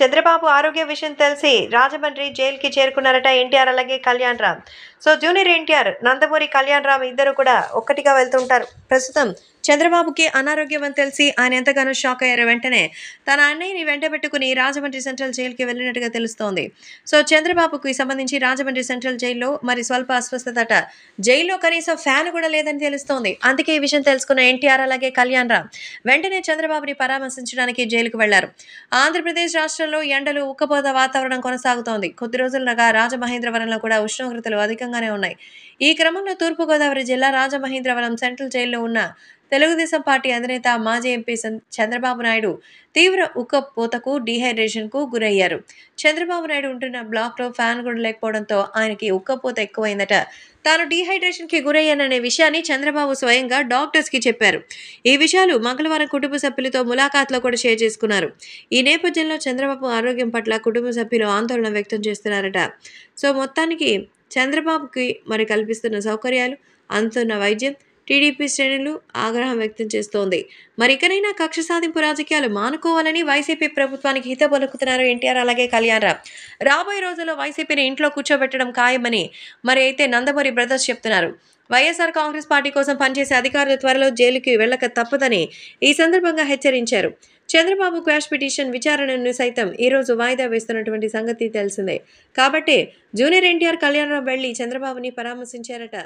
చంద్రబాబు ఆరోగ్య విషయం తెలిసి రాజమండ్రి జైలుకి చేరుకున్నారట ఎన్టీఆర్ అలాగే కళ్యాణ్ రామ్ సో జూనియర్ ఎన్టీఆర్ నందమూరి కళ్యాణ్ రామ్ ఇద్దరు కూడా ఒక్కటిగా వెళ్తుంటారు ప్రస్తుతం చంద్రబాబుకి అనారోగ్యం అని తెలిసి ఆయన ఎంతగానో షాక్ అయ్యారు వెంటనే తన అన్నయ్యని వెంట పెట్టుకుని రాజమండ్రి సెంట్రల్ జైలుకి వెళ్ళినట్టుగా తెలుస్తోంది సో చంద్రబాబుకి సంబంధించి రాజమండ్రి సెంట్రల్ జైల్లో మరి స్వల్ప అస్వస్థతట జైల్లో కనీసం ఫ్యాన్ కూడా లేదని తెలుస్తోంది అందుకే ఈ విషయం తెలుసుకున్న ఎన్టీఆర్ అలాగే కళ్యాణ్ రామ్ వెంటనే చంద్రబాబుని పరామర్శించడానికి జైలుకు వెళ్లారు ఆంధ్రప్రదేశ్ రాష్ట్రంలో ఎండలు ఉక్కపోత వాతావరణం కొనసాగుతోంది కొద్ది రోజులుగా రాజమహేంద్రవరంలో కూడా ఉష్ణోగ్రతలు అధికంగా అనుకూలంగానే ఉన్నాయి ఈ క్రమంలో తూర్పుగోదావరి జిల్లా రాజమహేంద్రవరం సెంట్రల్ జైల్లో ఉన్న తెలుగుదేశం పార్టీ అధినేత మాజీ ఎంపీ చంద్రబాబు నాయుడు తీవ్ర ఉక్కపోతకు డీహైడ్రేషన్కు గురయ్యారు చంద్రబాబు నాయుడు ఉంటున్న బ్లాక్లో ఫ్యాన్ కూడా లేకపోవడంతో ఆయనకి ఉక్కపోత ఎక్కువైందట తాను డీహైడ్రేషన్కి గురయ్యాననే విషయాన్ని చంద్రబాబు స్వయంగా డాక్టర్స్కి చెప్పారు ఈ విషయాలు మంగళవారం కుటుంబ సభ్యులతో ములాఖాత్లో కూడా షేర్ చేసుకున్నారు ఈ నేపథ్యంలో చంద్రబాబు ఆరోగ్యం పట్ల కుటుంబ సభ్యులు ఆందోళన వ్యక్తం చేస్తున్నారట సో మొత్తానికి చంద్రబాబుకి మరి కల్పిస్తున్న సౌకర్యాలు అందుతున్న వైద్యం టీడీపీ శ్రేణులు ఆగ్రహం వ్యక్తం చేస్తోంది మరి ఇకనైనా కక్ష సాధింపు రాజకీయాలు మానుకోవాలని వైసీపీ ప్రభుత్వానికి హిత పలుకుతున్నారు ఎన్టీఆర్ అలాగే కళ్యాణ్ రాబోయే రోజుల్లో వైసీపీని ఇంట్లో కూర్చోబెట్టడం ఖాయమని మరి అయితే నందమూరి బ్రదర్స్ చెప్తున్నారు వైఎస్ఆర్ కాంగ్రెస్ పార్టీ కోసం పనిచేసే అధికారులు త్వరలో జైలుకి వెళ్లక తప్పదని ఈ సందర్భంగా హెచ్చరించారు చంద్రబాబు క్వాష్ పిటిషన్ విచారణను సైతం ఈ రోజు వాయిదా వేస్తున్నటువంటి సంగతి తెలిసిందే కాబట్టి జూనియర్ ఎన్టీఆర్ కళ్యాణరావు వెళ్లి చంద్రబాబుని పరామర్శించారట